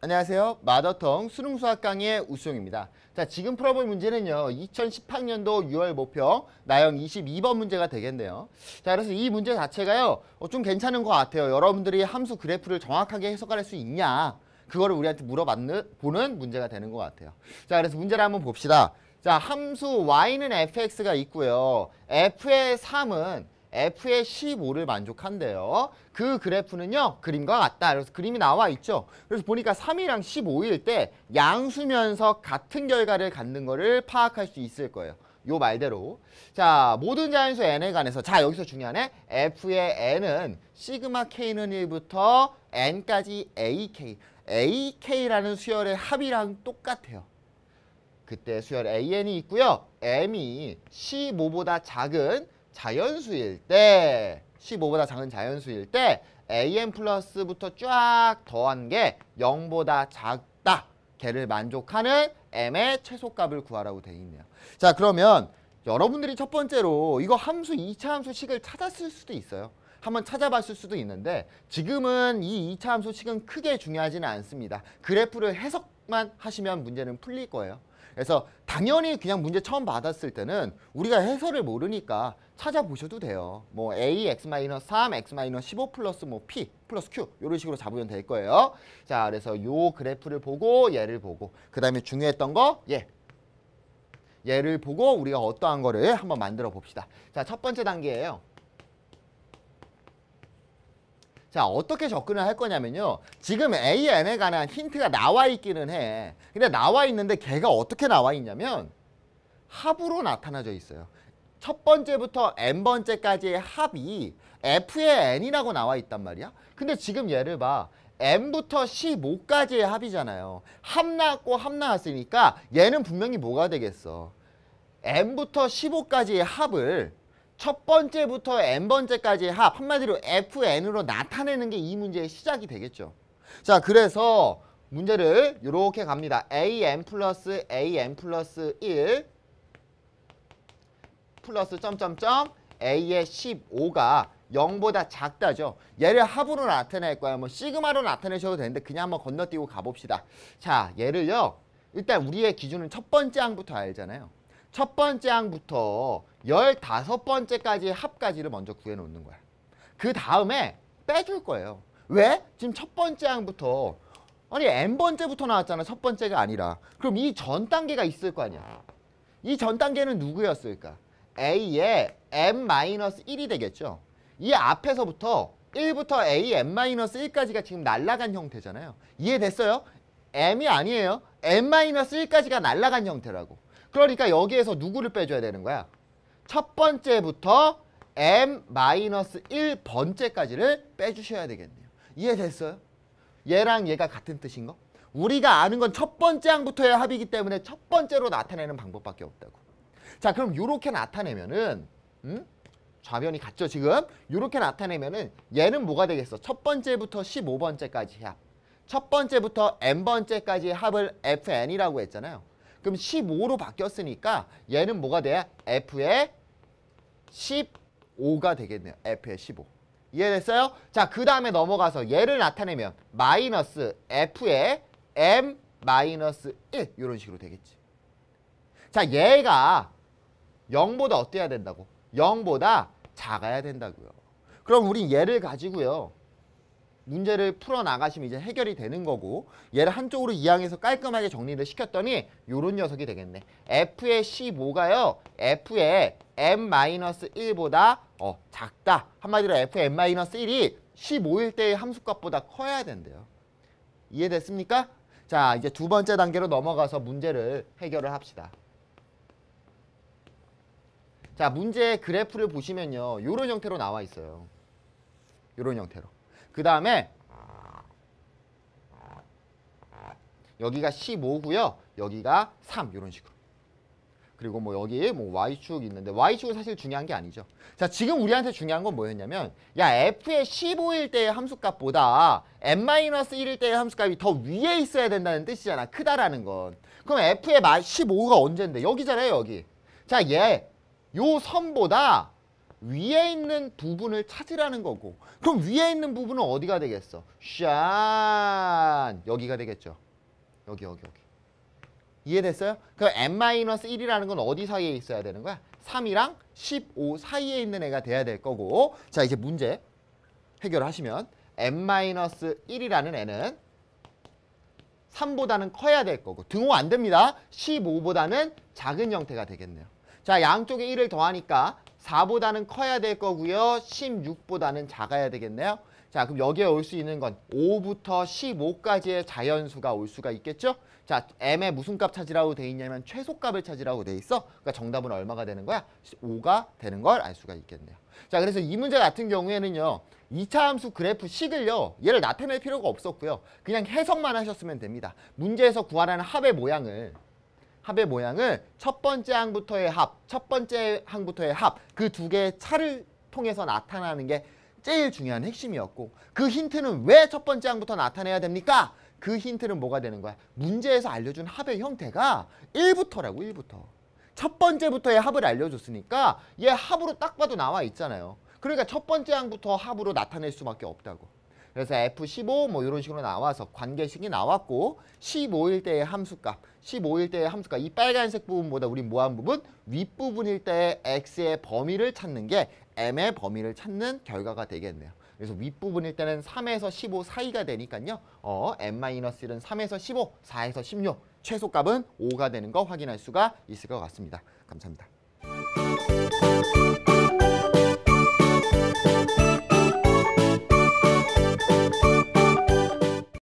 안녕하세요. 마더텅 수능 수학 강의 의 우수용입니다. 자, 지금 풀어볼 문제는요. 2018년도 6월 모표 나형 22번 문제가 되겠네요. 자, 그래서 이 문제 자체가요. 어, 좀 괜찮은 것 같아요. 여러분들이 함수 그래프를 정확하게 해석할 수 있냐? 그거를 우리한테 물어봤는 보는 문제가 되는 것 같아요. 자, 그래서 문제를 한번 봅시다. 자, 함수 y는 fx가 있고요. f의 3은 F의 15를 만족한대요. 그 그래프는요. 그림과 같다. 그래서 그림이 나와 있죠. 그래서 보니까 3이랑 15일 때 양수면서 같은 결과를 갖는 거를 파악할 수 있을 거예요. 요 말대로. 자, 모든 자연수 n에 관해서 자, 여기서 중요한 애 f의 n은 시그마 k는 1부터 n까지 ak. ak라는 수열의 합이랑 똑같아요. 그때 수열 an이 있고요. m이 15보다 작은 자연수일 때 15보다 작은 자연수일 때 a m 플러스부터 쫙 더한 게 0보다 작다. 걔를 만족하는 m의 최소값을 구하라고 되어 있네요. 자 그러면 여러분들이 첫 번째로 이거 함수 2차 함수식을 찾았을 수도 있어요. 한번 찾아봤을 수도 있는데 지금은 이 2차 함수식은 크게 중요하지는 않습니다. 그래프를 해석만 하시면 문제는 풀릴 거예요. 그래서 당연히 그냥 문제 처음 받았을 때는 우리가 해설을 모르니까 찾아보셔도 돼요. 뭐 a, x 마이너 3, x 마이너15 플러스 뭐 p 플러스 q 이런 식으로 잡으면 될 거예요. 자, 그래서 요 그래프를 보고 얘를 보고 그 다음에 중요했던 거 예. 얘를 보고 우리가 어떠한 거를 한번 만들어 봅시다. 자, 첫 번째 단계예요. 자 어떻게 접근을 할 거냐면요 지금 AN에 관한 힌트가 나와 있기는 해 근데 나와 있는데 걔가 어떻게 나와 있냐면 합으로 나타나져 있어요 첫 번째부터 n번째까지의 합이 f의 n이라고 나와 있단 말이야 근데 지금 얘를 봐 m 부터 15까지의 합이잖아요 합 나왔고 합 나왔으니까 얘는 분명히 뭐가 되겠어 m 부터 15까지의 합을 첫 번째부터 n번째까지의 합 한마디로 fn으로 나타내는 게 이 문제의 시작이 되겠죠. 자 그래서 문제를 이렇게 갑니다. an 플러스 an 플러스 1 플러스 점점점 a의 15가 0보다 작다죠. 얘를 합으로 나타낼 거야뭐 시그마로 나타내셔도 되는데 그냥 한번 건너뛰고 가봅시다. 자 얘를요. 일단 우리의 기준은 첫 번째 항부터 알잖아요. 첫 번째 항부터 열다섯 번째까지의 합까지를 먼저 구해놓는 거야. 그 다음에 빼줄 거예요. 왜? 지금 첫 번째 항부터 아니 n번째부터 나왔잖아. 첫 번째가 아니라. 그럼 이 전 단계가 있을 거 아니야. 이 전 단계는 누구였을까? a의 n-1이 되겠죠. 이 앞에서부터 1부터 a n-1까지가 지금 날라간 형태잖아요. 이해됐어요? m이 아니에요. n-1까지가 날라간 형태라고. 그러니까 여기에서 누구를 빼줘야 되는 거야? 첫 번째부터 m-1번째까지를 빼주셔야 되겠네요. 이해됐어요? 얘랑 얘가 같은 뜻인 거? 우리가 아는 건 첫 번째 항부터의 합이기 때문에 첫 번째로 나타내는 방법밖에 없다고. 자 그럼 이렇게 나타내면은 음? 좌변이 같죠 지금? 이렇게 나타내면은 얘는 뭐가 되겠어? 첫 번째부터 15번째까지 합. 첫 번째부터 n번째까지의 합을 fn이라고 했잖아요. 그럼 15로 바뀌었으니까 얘는 뭐가 돼야 F의 15가 되겠네요. F의 15. 이해됐어요? 자, 그 다음에 넘어가서 얘를 나타내면 마이너스 F의 M 마이너스 1 이런 식으로 되겠지. 자, 얘가 0보다 어때야 된다고? 0보다 작아야 된다고요. 그럼 우린 얘를 가지고요. 문제를 풀어나가시면 이제 해결이 되는 거고 얘를 한쪽으로 이항해서 깔끔하게 정리를 시켰더니 요런 녀석이 되겠네. F의 C5가요. F의 M-1보다 어, 작다. 한마디로 f 의 m 1이 15일 때의 함수값보다 커야 된대요. 이해됐습니까? 자, 이제 두 번째 단계로 넘어가서 문제를 해결을 합시다. 자, 문제의 그래프를 보시면요. 요런 형태로 나와 있어요. 요런 형태로. 그 다음에 여기가 15고요. 여기가 3 이런 식으로. 그리고 뭐 여기 뭐 y축 있는데 y축은 사실 중요한 게 아니죠. 자 지금 우리한테 중요한 건 뭐였냐면 야 f의 15일 때의 함수값보다 n-1일 때의 함수값이 더 위에 있어야 된다는 뜻이잖아. 크다라는 건. 그럼 f의 15가 언제인데? 여기잖아요 여기. 자 얘 요 선보다 위에 있는 부분을 찾으라는 거고 그럼 위에 있는 부분은 어디가 되겠어? 샨 여기가 되겠죠. 여기 여기 여기. 이해됐어요? 그럼 n-1이라는 건 어디 사이에 있어야 되는 거야? 3이랑 15 사이에 있는 애가 돼야 될 거고 자 이제 문제 해결하시면 m 1이라는 애는 3보다는 커야 될 거고 등호 안 됩니다. 15보다는 작은 형태가 되겠네요. 자 양쪽에 1을 더하니까 4보다는 커야 될 거고요. 16보다는 작아야 되겠네요. 자, 그럼 여기에 올 수 있는 건 5부터 15까지의 자연수가 올 수가 있겠죠? 자, m의 무슨 값 찾으라고 돼 있냐면 최소값을 찾으라고 돼 있어. 그러니까 정답은 얼마가 되는 거야? 5가 되는 걸 알 수가 있겠네요. 자, 그래서 이 문제 같은 경우에는요. 2차 함수 그래프 식을요. 얘를 나타낼 필요가 없었고요. 그냥 해석만 하셨으면 됩니다. 문제에서 구하라는 합의 모양을 합의 모양을 첫 번째 항부터의 합, 첫 번째 항부터의 합 그 두 개의 차를 통해서 나타나는 게 제일 중요한 핵심이었고 그 힌트는 왜 첫 번째 항부터 나타내야 됩니까? 그 힌트는 뭐가 되는 거야? 문제에서 알려준 합의 형태가 1부터라고 1부터 첫 번째부터의 합을 알려줬으니까 얘 합으로 딱 봐도 나와 있잖아요 그러니까 첫 번째 항부터 합으로 나타낼 수밖에 없다고 그래서 F15 뭐 이런 식으로 나와서 관계식이 나왔고 15일 때의 함수값, 15일 때의 함수값 이 빨간색 부분보다 우리 뭐한 부분? 윗부분일 때의 x의 범위를 찾는 게 m의 범위를 찾는 결과가 되겠네요. 그래서 윗부분일 때는 3에서 15 사이가 되니까요. 어, m-1은 3에서 15, 4에서 16, 최소값은 5가 되는 거 확인할 수가 있을 것 같습니다. 감사합니다.